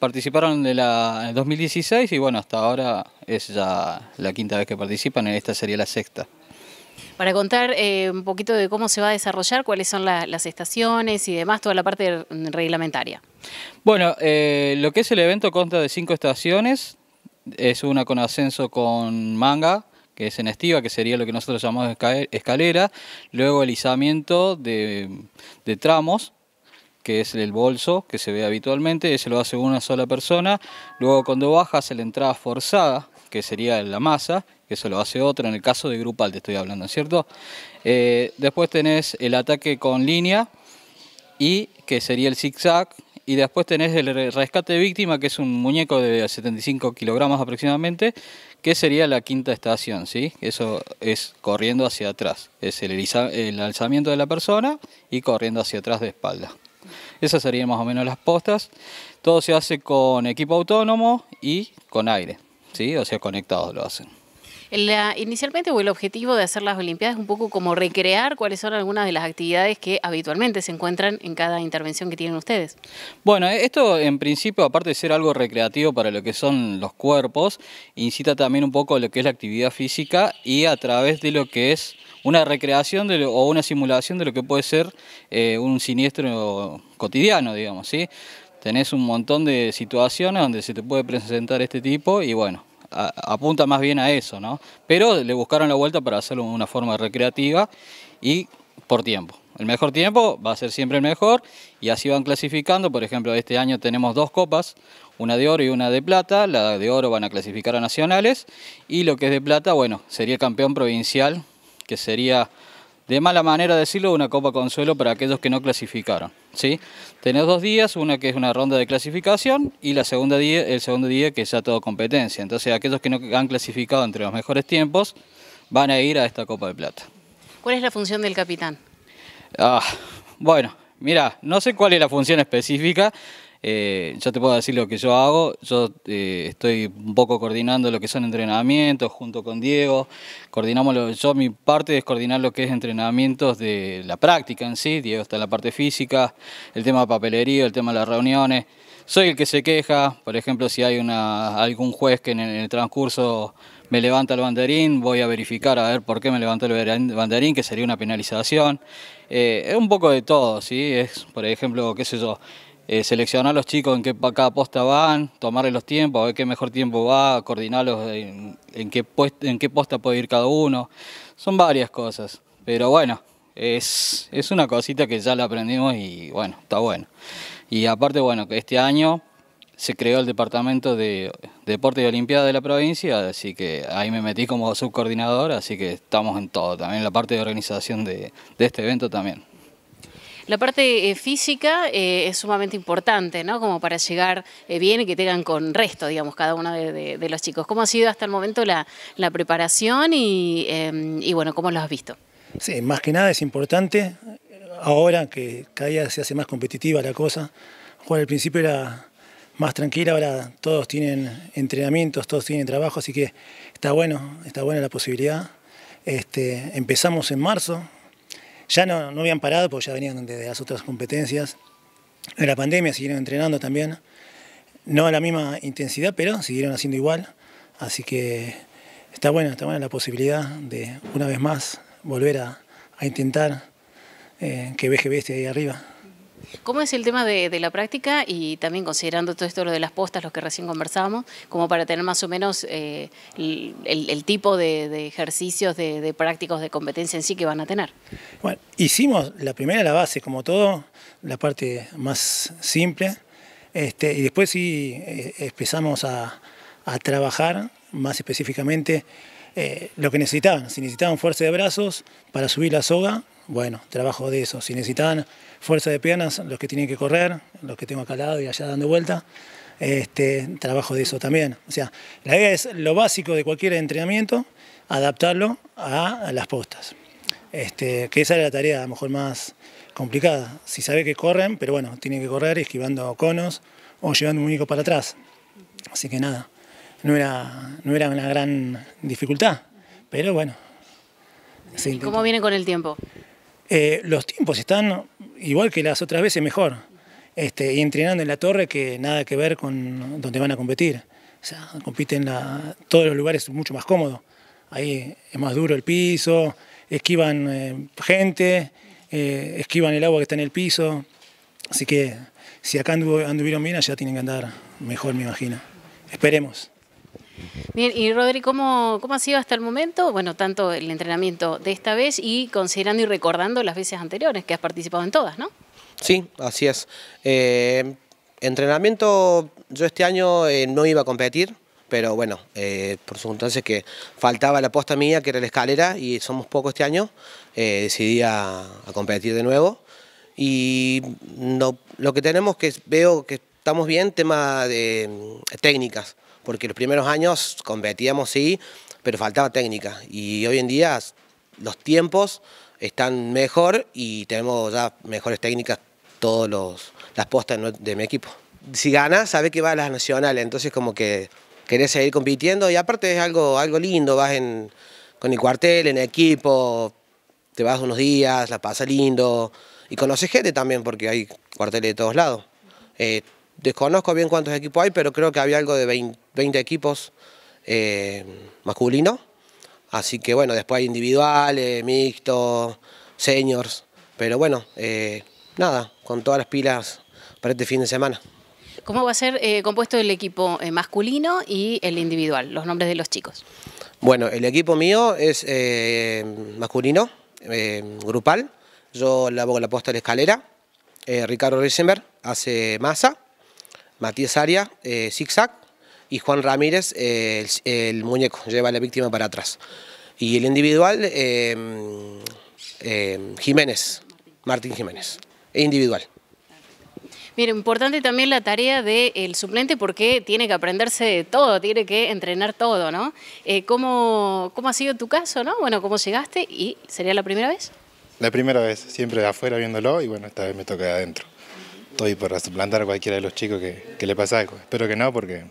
participaron de la, en el 2016 y bueno, hasta ahora es ya la quinta vez que participan, en esta sería la sexta. Para contar eh, un poquito de cómo se va a desarrollar, cuáles son las estaciones y demás, toda la parte reglamentaria. Bueno, eh, lo que es el evento consta de cinco estaciones, es una con ascenso con manga, que es en estiva, que sería lo que nosotros llamamos escalera, luego el izamiento de tramos, que es el bolso que se ve habitualmente, ese lo hace una sola persona. Luego cuando bajas la entrada forzada, que sería la masa, que eso lo hace otra, en el caso de grupal te estoy hablando, ¿cierto? Eh, después tenés el ataque con línea, y que sería el zigzag, y después tenés el rescate de víctima, que es un muñeco de 75 kilogramos aproximadamente, que sería la quinta estación, ¿sí? Eso es corriendo hacia atrás, es el, el alzamiento de la persona y corriendo hacia atrás de espalda. Esas serían más o menos las postas. Todo se hace con equipo autónomo y con aire, ¿sí? o sea, conectados lo hacen inicialmente, o el objetivo de hacer las Olimpiadas es un poco como recrear cuáles son algunas de las actividades que habitualmente se encuentran en cada intervención que tienen ustedes. Bueno, esto en principio, aparte de ser algo recreativo para lo que son los cuerpos, incita también un poco a lo que es la actividad física y a través de lo que es una recreación o una simulación de lo que puede ser eh, un siniestro cotidiano, digamos, ¿sí? Tenés un montón de situaciones donde se te puede presentar este tipo y bueno, apunta más bien a eso, ¿no? Pero le buscaron la vuelta para hacerlo de una forma recreativa y por tiempo. El mejor tiempo va a ser siempre el mejor y así van clasificando. Por ejemplo, este año tenemos dos copas, una de oro y una de plata. La de oro van a clasificar a nacionales y lo que es de plata, bueno, sería campeón provincial, que sería, de mala manera decirlo, una copa consuelo para aquellos que no clasificaron. ¿sí? Tenés dos días, una que es una ronda de clasificación y la segunda día, el segundo día que es ya todo competencia. Entonces aquellos que no han clasificado entre los mejores tiempos van a ir a esta Copa de Plata. ¿Cuál es la función del capitán? Ah, bueno, Mira, no sé cuál es la función específica. Eh, yo te puedo decir lo que yo hago. Yo eh, estoy un poco coordinando lo que son entrenamientos junto con Diego. Coordinamos yo mi parte es coordinar lo que es entrenamientos de la práctica en sí. Diego está en la parte física, el tema de papelería, el tema de las reuniones. Soy el que se queja, por ejemplo, si hay una, algún juez que en el, transcurso me levanta el banderín, voy a verificar a ver por qué me levantó el banderín, que sería una penalización. Eh, es un poco de todo, ¿sí? Es, por ejemplo, qué sé yo, eh, seleccionar a los chicos en qué cada posta van, tomarle los tiempos, a ver qué mejor tiempo va, coordinarlos en, qué, en qué posta puede ir cada uno. Son varias cosas, pero bueno, es, es una cosita que ya la aprendimos y bueno, está bueno. Y aparte, bueno, que este año se creó el Departamento de Deporte y Olimpiada de la provincia, así que ahí me metí como subcoordinador, así que estamos en todo, también la parte de organización de, este evento también. La parte eh, física eh, es sumamente importante, ¿no? Como para llegar eh, bien y que tengan con resto, digamos, cada uno de, los chicos. ¿Cómo ha sido hasta el momento la, preparación em, y, bueno, cómo lo has visto? Sí, más que nada es importante ahora que cada día se hace más competitiva la cosa. al principio era más tranquila, ahora todos tienen entrenamientos, todos tienen trabajo, así que está bueno, está buena la posibilidad. Este, empezamos en marzo, ya no, habían parado porque ya venían de las otras competencias. En la pandemia siguieron entrenando también, no a la misma intensidad, pero siguieron haciendo igual. Así que está buena, está buena la posibilidad de una vez más volver a intentar eh, que veje bestia ahí arriba. ¿Cómo es el tema de, la práctica y también considerando todo esto lo de las postas, los que recién conversábamos, como para tener más o menos eh, el, tipo de, ejercicios, de, prácticos, de competencia en sí que van a tener? Bueno, hicimos la primera, la base, como todo, la parte más simple, este, y después sí eh, empezamos a, trabajar más específicamente eh, lo que necesitaban, si necesitaban fuerza de brazos para subir la soga, bueno, trabajo de eso. Si necesitan fuerza de piernas, los que tienen que correr, los que tengo acá al lado y allá dando vuelta, este, trabajo de eso también. O sea, la idea es lo básico de cualquier entrenamiento, adaptarlo a, las postas. Este, que esa es la tarea a lo mejor más complicada. Si sabe que corren, pero bueno, tienen que correr esquivando conos o llevando un único para atrás. Así que nada, no era, una gran dificultad, pero bueno. ¿Y ¿Cómo viene con el tiempo? Eh, los tiempos están igual que las otras veces, mejor. Este, y entrenando en la torre que nada que ver con donde van a competir. O sea, compiten la, todos los lugares mucho más cómodos. Ahí es más duro el piso, esquivan eh, gente, eh, esquivan el agua que está en el piso. Así que si acá anduvieron bien, ya tienen que andar mejor, me imagino. Esperemos. Bien, y Rodri, ¿cómo, ha sido hasta el momento? Bueno, tanto el entrenamiento de esta vez y considerando y recordando las veces anteriores que has participado en todas, ¿no? Sí, así es. Eh, entrenamiento, yo este año eh, no iba a competir, pero bueno, eh, por por entonces que faltaba la posta mía, que era la escalera, y somos pocos este año, decidí a, competir de nuevo. Y no, lo que tenemos que veo que estamos bien, tema de mm, técnicas porque los primeros años competíamos, sí, pero faltaba técnica. Y hoy en día los tiempos están mejor y tenemos ya mejores técnicas todas las postas de mi equipo. Si ganas, sabes que vas a las nacionales, entonces como que querés seguir compitiendo y aparte es algo, algo lindo, vas con el cuartel, en el equipo, te vas unos días, la pasa lindo y conoces gente también porque hay cuarteles de todos lados. Eh, desconozco bien cuántos equipos hay, pero creo que había algo de 20, equipos eh, masculinos. Así que bueno, después hay individuales, mixtos, seniors. Pero bueno, eh, nada, con todas las pilas para este fin de semana. ¿Cómo va a ser eh, compuesto el equipo masculino y el individual? Los nombres de los chicos. Bueno, el equipo mío es masculino, grupal. Yo la hago la posta de la escalera. Ricardo Risenberg hace masa. Matías Aria, eh, zigzag, y Juan Ramírez, eh, el, muñeco, lleva a la víctima para atrás. Y el individual, em, em, Jiménez, Martín Jiménez, e individual. Mira, importante también la tarea del suplente porque tiene que aprenderse todo, tiene que entrenar todo, ¿no? Eh, ¿cómo, ¿cómo, ha sido tu caso, no? Bueno, ¿cómo llegaste y sería la primera vez? La primera vez, siempre de afuera viéndolo y bueno, esta vez me toca de adentro estoy para suplantar a cualquiera de los chicos que, que le pasa algo. Espero que no, porque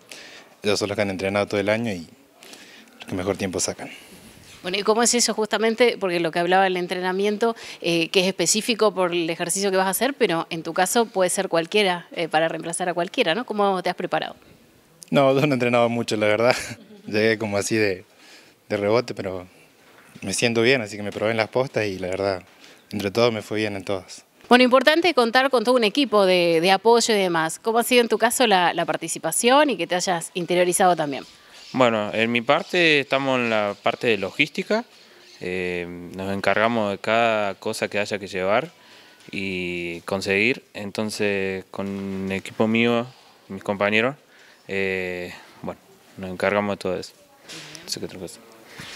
ellos son los que han entrenado todo el año y los que mejor tiempo sacan. Bueno, ¿y cómo es eso justamente? Porque lo que hablaba el entrenamiento, eh, que es específico por el ejercicio que vas a hacer, pero en tu caso puede ser cualquiera, eh, para reemplazar a cualquiera, ¿no? ¿Cómo te has preparado? No, yo no he entrenado mucho, la verdad. Llegué como así de, de rebote, pero me siento bien, así que me probé en las postas y la verdad, entre todos me fue bien en todas. Bueno, importante contar con todo un equipo de, apoyo y demás. ¿Cómo ha sido en tu caso la, participación y que te hayas interiorizado también? Bueno, en mi parte estamos en la parte de logística. Eh, nos encargamos de cada cosa que haya que llevar y conseguir. Entonces, con equipo mío, mis compañeros, eh, bueno, nos encargamos de todo eso.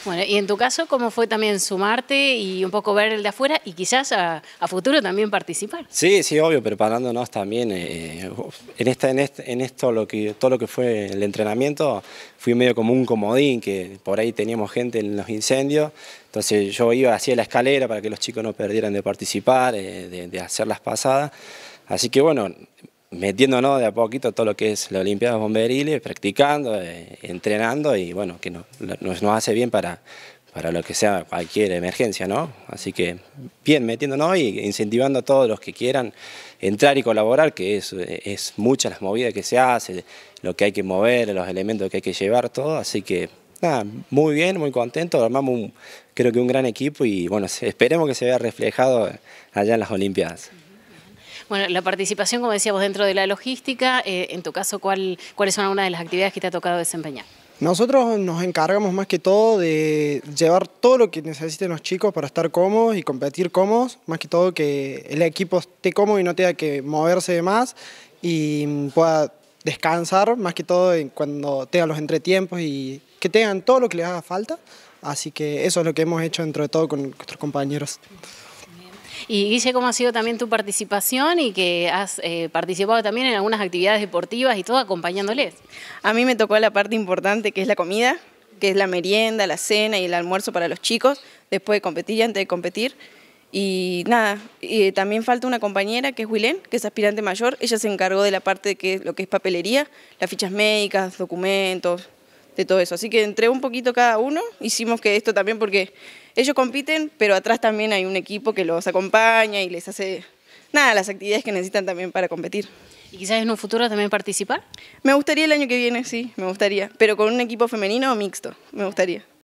Bueno, y en tu caso, ¿cómo fue también sumarte y un poco ver el de afuera y quizás a, futuro también participar? Sí, sí, obvio, preparándonos también. Eh, en, esta, en, esto, todo lo que fue el entrenamiento, fui medio como un comodín, que por ahí teníamos gente en los incendios, entonces yo iba hacia la escalera para que los chicos no perdieran de participar, eh, de hacer las pasadas. Así que bueno, metiéndonos de a poquito todo lo que es Olimpiada olimpiada Bomberiles, practicando, eh, entrenando y bueno, que nos, hace bien para, para lo que sea cualquier emergencia, ¿no? Así que bien, metiéndonos y incentivando a todos los que quieran entrar y colaborar, que es, es muchas las movidas que se hace, lo que hay que mover, los elementos que hay que llevar, todo, así que nada, muy bien, muy contento, armamos un, creo que un gran equipo y bueno, esperemos que se vea reflejado allá en las Olimpiadas. Bueno, la participación, como decíamos, dentro de la logística, eh, en tu caso, ¿cuál, ¿cuáles son algunas de las actividades que te ha tocado desempeñar? Nosotros nos encargamos más que todo de llevar todo lo que necesiten los chicos para estar cómodos y competir cómodos, más que todo que el equipo esté cómodo y no tenga que moverse de más y mm, pueda descansar, más que todo cuando tengan los entretiempos y que tengan todo lo que les haga falta. Así que eso es lo que hemos hecho dentro de todo con nuestros compañeros. Y Guille, ¿cómo ha sido también tu participación y que has eh, participado también en algunas actividades deportivas y todo acompañándoles? A mí me tocó la parte importante que es la comida, que es la merienda, la cena y el almuerzo para los chicos, después de competir y antes de competir. Y nada, también falta una compañera que es Wilén, que es aspirante mayor. Ella se encargó de la parte de que, lo que es papelería, las fichas médicas, documentos, de todo eso. Así que entre un poquito cada uno, hicimos que esto también porque ellos compiten, pero atrás también hay un equipo que los acompaña y les hace nada, las actividades que necesitan también para competir. ¿Y quizás en un futuro también participar? Me gustaría el año que viene, sí, me gustaría, pero con un equipo femenino o mixto, me gustaría.